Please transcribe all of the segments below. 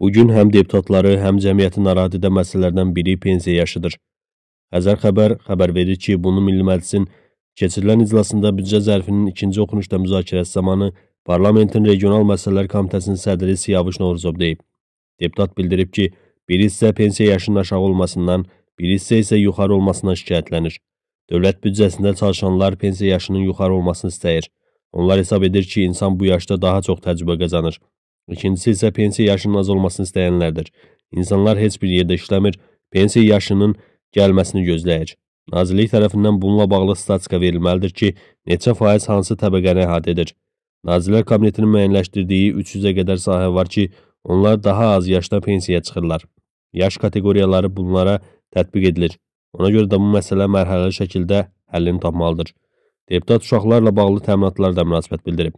Bu gün həm deputatları, həm cəmiyyəti narahat edən məsələlərdən biri pensiya yaşıdır. Xəzər xəbər xəbər verir ki, bunu Milli Məclisin keçirilən iclasında büdcə zərfinin ikinci oxunuşda müzakirəsi zamanı Parlamentin Regional Məsələlər Komitəsinin sədri Siyavuş Novruzov deyib. Deputat bildirib ki, biri isə pensiya yaşının aşağı olmasından, biri isə isə yuxarı olmasından şikayətlənir. Dövlət büdcəsində çalışanlar pensiya yaşının yuxarı olmasını istəyir. Onlar hesab edir ki, insan bu yaşda daha çox təcrübə qazanır. İkincisi isə pensiya yaşının az olmasını istəyənlərdir. İnsanlar heç bir yerdə işləmir, pensiya yaşının gəlməsini gözləyir. Nazirlik tərəfindən bununla bağlı statistika verilməlidir ki, neçə faiz hansı təbəqəni əhatə edir. Nazirlər Kabinetinin müəyyənləşdirdiyi 300-ə qədər sahə var ki, onlar daha az yaşda pensiyaya çıxırlar. Yaş kateqoriyaları bunlara tətbiq edilir. Ona görə də bu məsələ mərhələli şəkildə həllini tapmalıdır. Deputat uşaqlarla bağlı təminatlar da münasibət bildirib.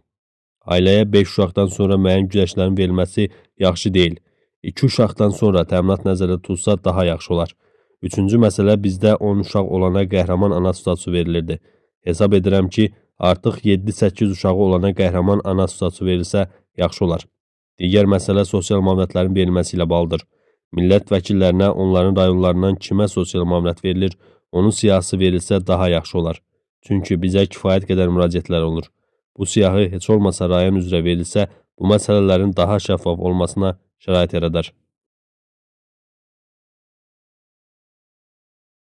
Ailəyə 5 uşaqdan sonra müəyyən güləşlərin verilməsi yaxşı deyil. 2 uşaqdan sonra təminat nəzərdə tutulsa daha yaxşı olar. Üçüncü məsələ bizdə 10 uşaq olana qəhrəman ana statusu verilirdi. Hesab edirəm ki, artıq 7-8 uşağı olana qəhrəman ana statusu verilsə yaxşı olar. Digər məsələ sosial müavinətlərin verilməsi ilə bağlıdır. Millət vəkillərinə onların rayonlarından kimə sosial müavinət verilir, onun siyasi verilsə daha yaxşı olar. Çünki bizə kifayət qədər müraciətlər olur. Bu siyahı heç olmasa rayon üzrə verilsə, bu məsələlərin daha şəffaf olmasına şərait yaradar.